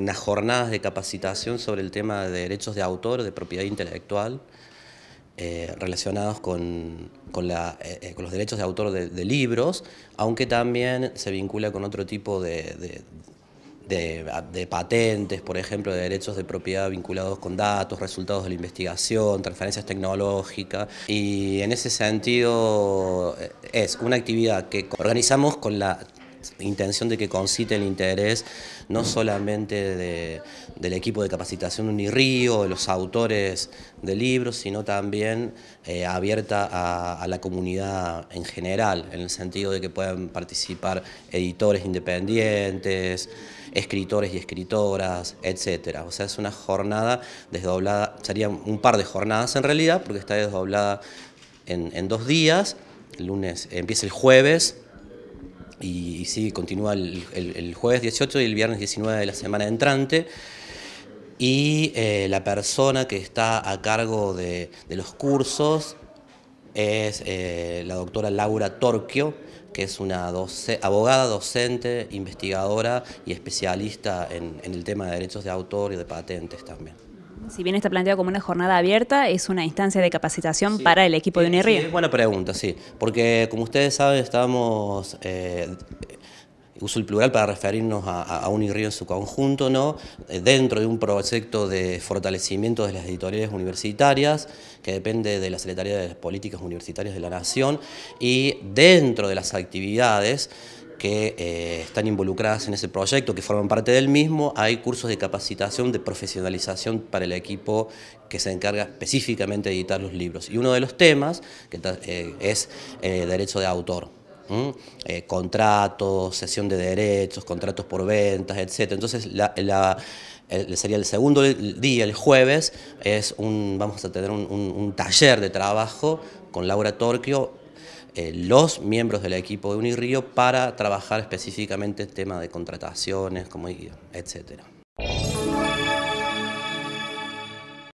unas jornadas de capacitación sobre el tema de derechos de autor, de propiedad intelectual, eh, relacionados con, eh, eh, con, los derechos de autor de, libros, aunque también se vincula con otro tipo de, de, patentes, por ejemplo, de derechos de propiedad vinculados con datos, resultados de la investigación, transferencias tecnológicas. Y en ese sentido es una actividad que organizamos con la intención de que concite el interés no solamente del equipo de capacitación Unirío, de los autores de libros, sino también eh, abierta a, la comunidad en general, en el sentido de que puedan participar editores independientes, escritores y escritoras, etc. O sea, es una jornada desdoblada, serían un par de jornadas en realidad, porque está desdoblada en, dos días, el lunes empieza el jueves, y, sí, continúa el, jueves 18 y el viernes 19 de la semana entrante. Y eh, la persona que está a cargo de, los cursos es eh, la doctora Laura Torquio, que es una abogada, docente, investigadora y especialista en, en el tema de derechos de autor y de patentes también si bien está planteado como una jornada abierta, es una instancia de capacitación para el equipo de Unirío. es buena pregunta, sí, porque como ustedes saben, estamos eh, uso el plural para referirnos a, a en su conjunto, ¿no? Eh, dentro de un proyecto de fortalecimiento de las editoriales universitarias, que depende de la Secretaría de Políticas Universitarias de la Nación, y dentro de las actividades que eh, están involucradas en ese proyecto, que forman parte del mismo, hay cursos de capacitación, de profesionalización para el equipo que se encarga específicamente de editar los libros. Y uno de los temas que, eh, es eh, derecho de autor. contratos, sesión de derechos, contratos por ventas, etc. Entonces, la, sería el segundo día, el jueves, es un, vamos a tener un, un taller de trabajo con Laura Torquio eh, los miembros del equipo de Unirío para trabajar específicamente el tema de contrataciones, como, etcétera.